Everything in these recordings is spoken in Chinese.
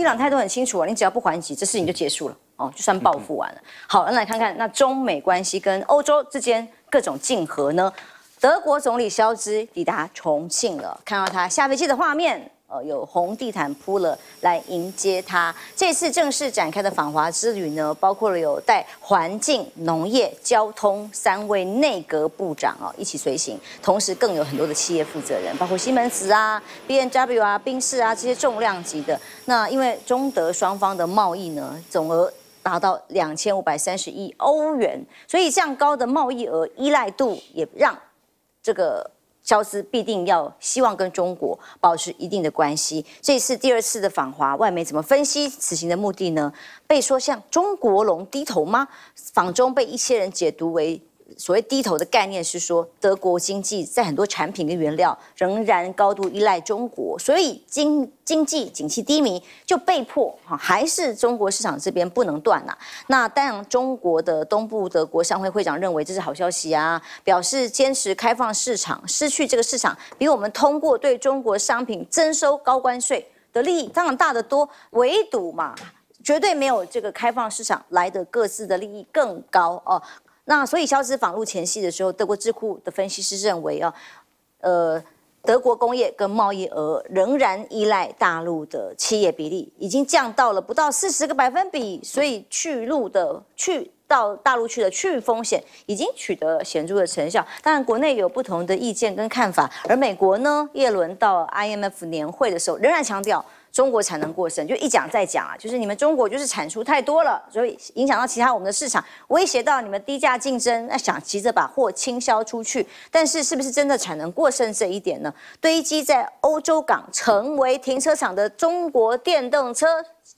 伊朗态度很清楚啊，你只要不还击，这事情就结束了哦，就算报复完了。好，那来看看那中美关系跟欧洲之间各种竞合呢？德国总理肖兹抵达重庆了，看到他下飞机的画面。呃，有红地毯铺了来迎接他。这次正式展开的访华之旅呢，包括有带环境、农业、交通三位内阁部长哦一起随行，同时更有很多的企业负责人，包括西门子啊、B N W 啊、宾士啊这些重量级的。那因为中德双方的贸易呢，总额达到两千五百三十亿欧元，所以这样高的贸易额依赖度也让这个。肖斯必定要希望跟中国保持一定的关系。这次第二次的访华，外媒怎么分析此行的目的呢？被说向中国龙低头吗？访中被一些人解读为。所谓低头的概念是说，德国经济在很多产品跟原料仍然高度依赖中国，所以经经济景气低迷就被迫哈，还是中国市场这边不能断呐。那当然，中国的东部德国商会会长认为这是好消息啊，表示坚持开放市场，失去这个市场比我们通过对中国商品征收高关税的利益当然大得多，唯独嘛，绝对没有这个开放市场来的各自的利益更高哦。那所以，消失访入前夕的时候，德国智库的分析师认为啊，呃，德国工业跟贸易额仍然依赖大陆的企业比例已经降到了不到四十个百分比，所以去路的去到大陆去的去风险已经取得显著的成效。当然，国内有不同的意见跟看法，而美国呢，耶伦到 IMF 年会的时候仍然强调。中国产能过剩，就一讲再讲啊，就是你们中国就是产出太多了，所以影响到其他我们的市场，威胁到你们低价竞争，那想急着把货倾销出去，但是是不是真的产能过剩这一点呢？堆积在欧洲港成为停车场的中国电动车，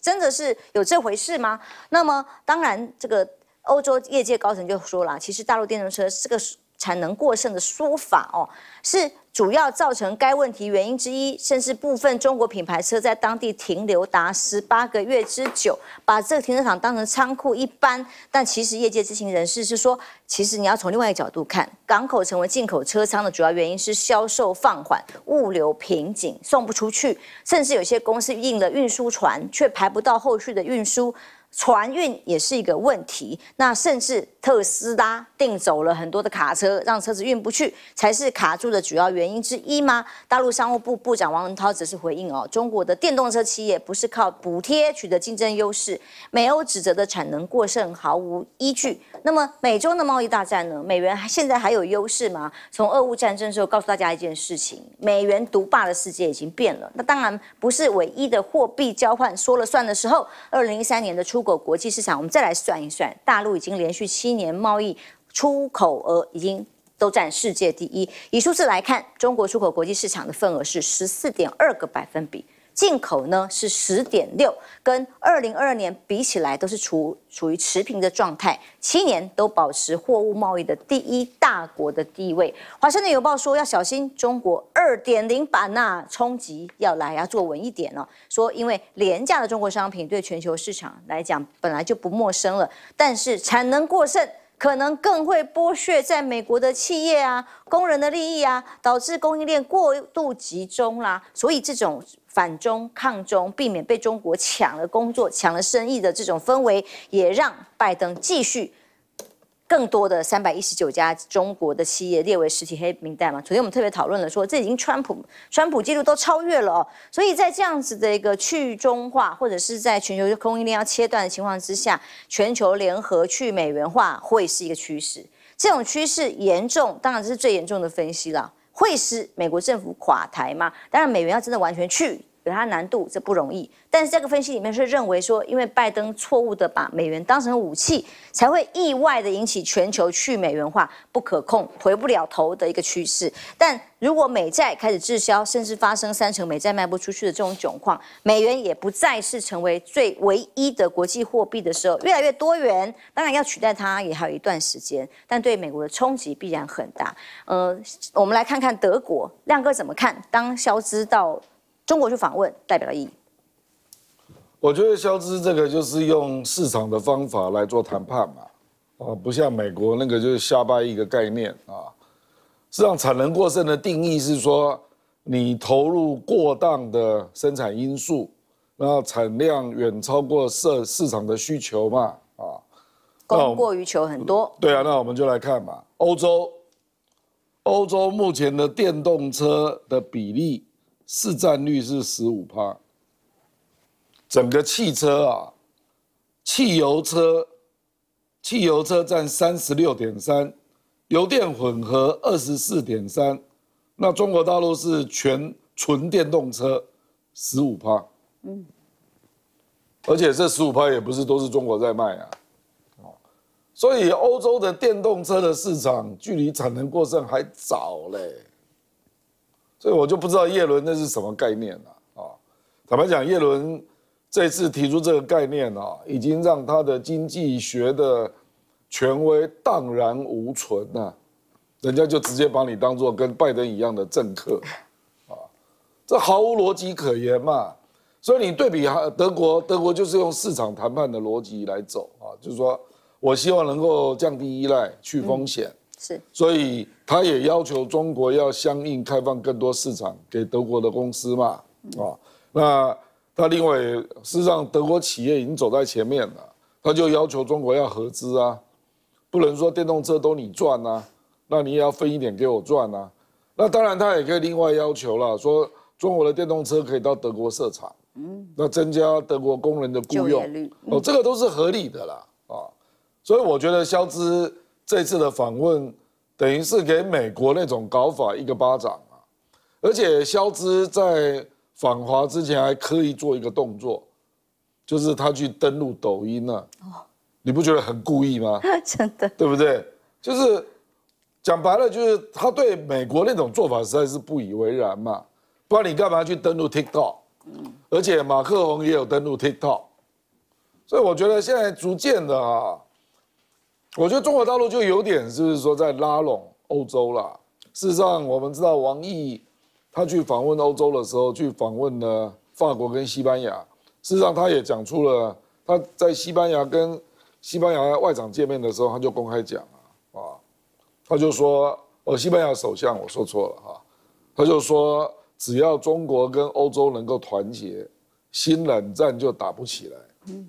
真的是有这回事吗？那么当然，这个欧洲业界高层就说了，其实大陆电动车这个产能过剩的说法哦，是主要造成该问题原因之一，甚至部分中国品牌车在当地停留达十八个月之久，把这个停车场当成仓库一般。但其实业界知情人士是说，其实你要从另外一个角度看，港口成为进口车仓的主要原因是销售放缓、物流瓶颈，送不出去，甚至有些公司印了运输船，却排不到后续的运输。船运也是一个问题，那甚至特斯拉订走了很多的卡车，让车子运不去，才是卡住的主要原因之一吗？大陆商务部部长王文涛则是回应哦，中国的电动车企业不是靠补贴取得竞争优势，美欧指责的产能过剩毫无依据。那么美洲的贸易大战呢？美元现在还有优势吗？从俄乌战争时候告诉大家一件事情，美元独霸的世界已经变了。那当然不是唯一的货币交换说了算的时候。二零一三年的初出口国际市场，我们再来算一算，大陆已经连续七年贸易出口额已经都占世界第一。以数字来看，中国出口国际市场的份额是十四点二个百分比。进口呢是十点六，跟二零二二年比起来都是处处于持平的状态，七年都保持货物贸易的第一大国的地位。华盛顿邮报说要小心中国二点零版纳冲击要来，要坐稳一点哦。说因为廉价的中国商品对全球市场来讲本来就不陌生了，但是产能过剩。可能更会剥削在美国的企业啊、工人的利益啊，导致供应链过度集中啦。所以这种反中、抗中、避免被中国抢了工作、抢了生意的这种氛围，也让拜登继续。更多的三百一十九家中国的企业列为实体黑名单嘛？昨天我们特别讨论了，说这已经川普川普纪录都超越了哦。所以在这样子的一个去中化，或者是在全球供应链要切断的情况之下，全球联合去美元化会是一个趋势。这种趋势严重，当然这是最严重的分析了。会是美国政府垮台吗？当然，美元要真的完全去。有它难度，这不容易。但是这个分析里面是认为说，因为拜登错误的把美元当成武器，才会意外的引起全球去美元化不可控、回不了头的一个趋势。但如果美债开始滞销，甚至发生三成美债卖不出去的这种窘况，美元也不再是成为最唯一的国际货币的时候，越来越多元。当然要取代它也还有一段时间，但对美国的冲击必然很大。呃，我们来看看德国亮哥怎么看。当消资到。中国去访问代表的意义，我觉得消资这个就是用市场的方法来做谈判嘛，啊，不像美国那个就是瞎掰一个概念啊，实际上产能过剩的定义是说你投入过当的生产因素，然后产量远超过市市场的需求嘛，啊，供过于求很多。对啊，那我们就来看嘛，欧洲，欧洲目前的电动车的比例。市占率是十五趴，整个汽车啊，汽油车，汽油车占三十六点三，油电混合二十四点三，那中国大陆是全纯电动车十五趴，嗯，而且这十五趴也不是都是中国在卖啊，所以欧洲的电动车的市场距离产能过剩还早嘞。所以我就不知道叶伦那是什么概念啊。啊！坦白讲，叶伦这次提出这个概念啊，已经让他的经济学的权威荡然无存呐！人家就直接把你当做跟拜登一样的政客啊，这毫无逻辑可言嘛！所以你对比哈德国，德国就是用市场谈判的逻辑来走啊，就是说我希望能够降低依赖、去风险。是，所以他也要求中国要相应开放更多市场给德国的公司嘛？啊，那他另外，事实上德国企业已经走在前面了，他就要求中国要合资啊，不能说电动车都你赚啊，那你也要分一点给我赚啊。那当然他也可以另外要求了，说中国的电动车可以到德国设厂，嗯，那增加德国工人的雇佣哦，这个都是合理的啦，啊，所以我觉得消资。这次的访问等于是给美国那种搞法一个巴掌啊！而且肖兹在访华之前还刻意做一个动作，就是他去登录抖音了。哦，你不觉得很故意吗？真的，对不对？就是讲白了，就是他对美国那种做法实在是不以为然嘛。不然你干嘛去登录 TikTok？而且马克龙也有登录 TikTok，所以我觉得现在逐渐的啊。我觉得中国大陆就有点，是是说在拉拢欧洲啦。事实上，我们知道王毅他去访问欧洲的时候，去访问了法国跟西班牙。事实上，他也讲出了他在西班牙跟西班牙外长见面的时候，他就公开讲啊，啊，他就说，呃，西班牙首相，我说错了哈，他就说，只要中国跟欧洲能够团结，新冷战就打不起来。嗯。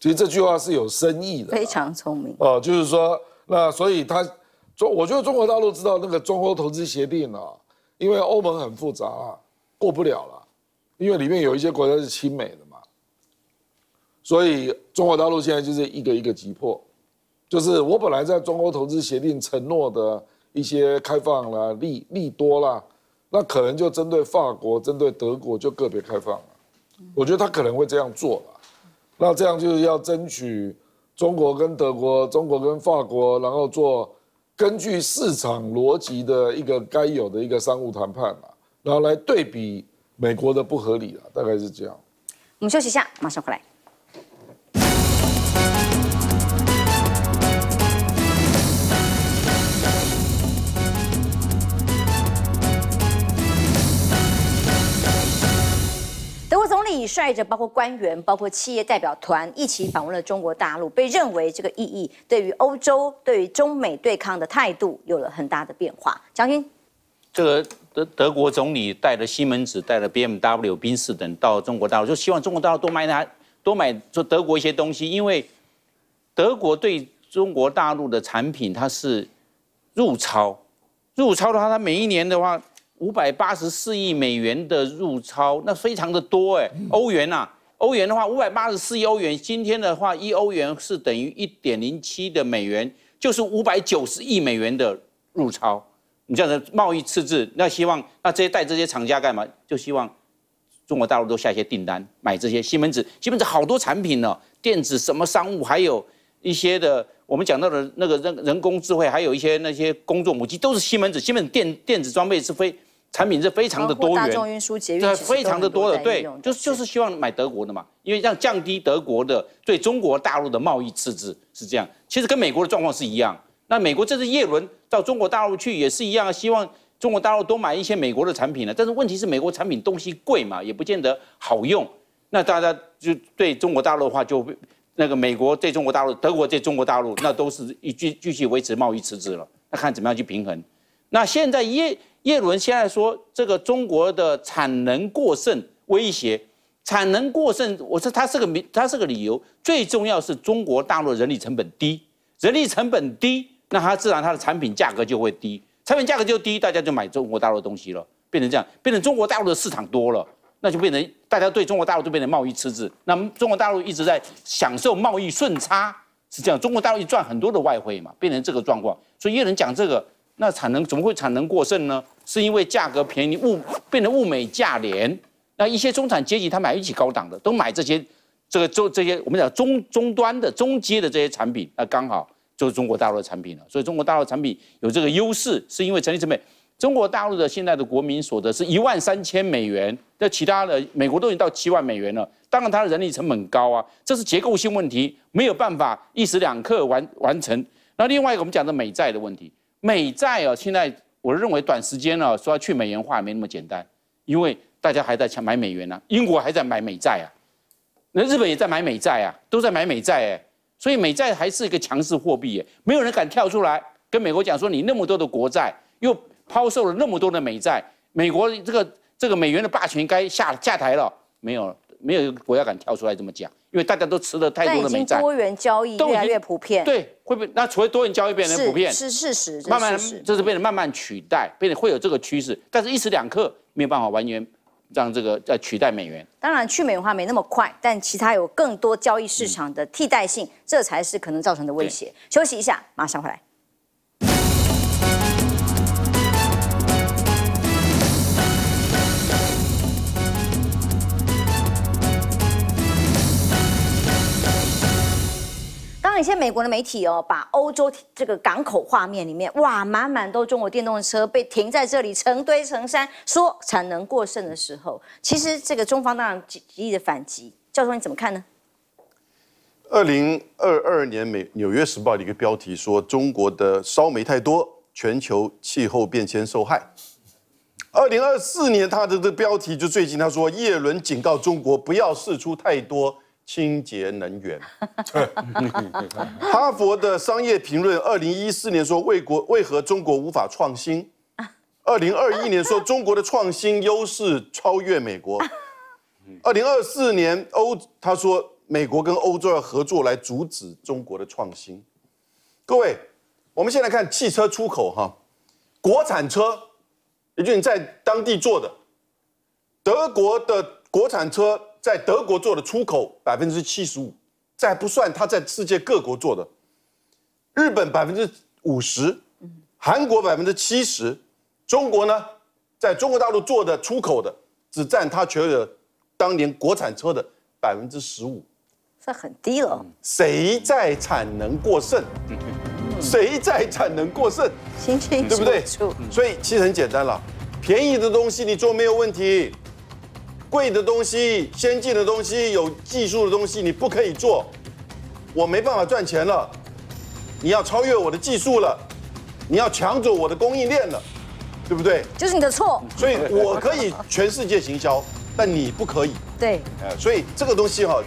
其实这句话是有深意的，非常聪明哦。就是说，那所以他中，我觉得中国大陆知道那个中欧投资协定啊，因为欧盟很复杂啊，过不了了，因为里面有一些国家是亲美的嘛。所以中国大陆现在就是一个一个击破，就是我本来在中欧投资协定承诺的一些开放啦、利利多啦，那可能就针对法国、针对德国就个别开放了。我觉得他可能会这样做了。那这样就是要争取中国跟德国、中国跟法国，然后做根据市场逻辑的一个该有的一个商务谈判嘛，然后来对比美国的不合理啊，大概是这样。我们休息一下，马上回来。率着包括官员、包括企业代表团一起访问了中国大陆，被认为这个意义对于欧洲、对于中美对抗的态度有了很大的变化。将军，这个德德国总理带着西门子、带着 B M W、宾士等到中国大陆，就希望中国大陆多买他、多买做德国一些东西，因为德国对中国大陆的产品它是入超，入超的话，它每一年的话。五百八十四亿美元的入超，那非常的多哎。欧元呐，欧元的话，五百八十四亿欧元，今天的话，一欧元是等于一点零七的美元，就是五百九十亿美元的入超。你这样的贸易赤字，那希望那这些带这些厂家干嘛？就希望中国大陆都下一些订单，买这些西门子。西门子好多产品呢，电子什么商务，还有一些的我们讲到的那个人人工智慧，还有一些那些工作母机，都是西门子。西门子电电子装备是非。产品是非常的多元，对，非常的多的，对，就是就是希望买德国的嘛，因为让降低德国的对中国大陆的贸易赤字是这样。其实跟美国的状况是一样。那美国这次耶伦到中国大陆去也是一样，希望中国大陆多买一些美国的产品呢。但是问题是美国产品东西贵嘛，也不见得好用。那大家就对中国大陆的话，就那个美国对中国大陆，德国对中国大陆，那都是继继续维持贸易赤字了。那看怎么样去平衡。那现在耶。叶伦现在说这个中国的产能过剩威胁，产能过剩，我说它是个名，它是个理由。最重要是中国大陆人力成本低，人力成本低，那它自然它的产品价格就会低，产品价格就低，大家就买中国大陆的东西了，变成这样，变成中国大陆的市场多了，那就变成大家对中国大陆就变成贸易赤字，那中国大陆一直在享受贸易顺差，是这样，中国大陆一赚很多的外汇嘛，变成这个状况，所以叶伦讲这个。那产能怎么会产能过剩呢？是因为价格便宜，物变得物美价廉。那一些中产阶级他买不起高档的，都买这些，这个中这些我们讲中中端的中阶的这些产品，那刚好就是中国大陆的产品了。所以中国大陆产品有这个优势，是因为人力成本。中国大陆的现在的国民所得是一万三千美元，那其他的美国都已经到七万美元了。当然它的人力成本高啊，这是结构性问题，没有办法一时两刻完完成。那另外一个我们讲的美债的问题。美债哦，现在我认为短时间呢，说要去美元化也没那么简单，因为大家还在抢买美元呢，英国还在买美债啊，那日本也在买美债啊，都在买美债哎，所以美债还是一个强势货币哎，没有人敢跳出来跟美国讲说你那么多的国债又抛售了那么多的美债，美国这个这个美元的霸权该下下台了没有了。没有一个国家敢跳出来这么讲，因为大家都吃的太多的美债。多元交易越来越普遍，对，会不会那除了多元交易变得普遍是事实，慢慢这是变得慢慢取代，变得会有这个趋势，但是一时两刻没有办法完全让这个呃取代美元。当然去美元化没那么快，但其他有更多交易市场的替代性，这才是可能造成的威胁。休息一下，马上回来。一些美国的媒体哦，把欧洲这个港口画面里面，哇，满满都中国电动车被停在这里，成堆成山。说产能过剩的时候，其实这个中方当然极力的反击。教授你怎么看呢？二零二二年美《纽约时报》的一个标题说中国的烧煤太多，全球气候变迁受害。二零二四年他的的标题就最近他说，叶伦警告中国不要释出太多。清洁能源。哈佛的商业评论，二零一四年说为国为何中国无法创新，二零二一年说中国的创新优势超越美国，二零二四年欧他说美国跟欧洲要合作来阻止中国的创新。各位，我们先来看汽车出口哈，国产车，也就是在当地做的，德国的国产车。在德国做的出口百分之七十五，还不算他在世界各国做的，日本百分之五十，韩国百分之七十，中国呢，在中国大陆做的出口的只占他全的当年国产车的百分之十五，这很低了。谁在产能过剩？谁在产能过剩？新对不对？所以其实很简单了，便宜的东西你做没有问题。贵的东西、先进的东西、有技术的东西，你不可以做，我没办法赚钱了。你要超越我的技术了，你要抢走我的供应链了，对不对？就是你的错。所以，我可以全世界行销，但你不可以。对。所以这个东西哈。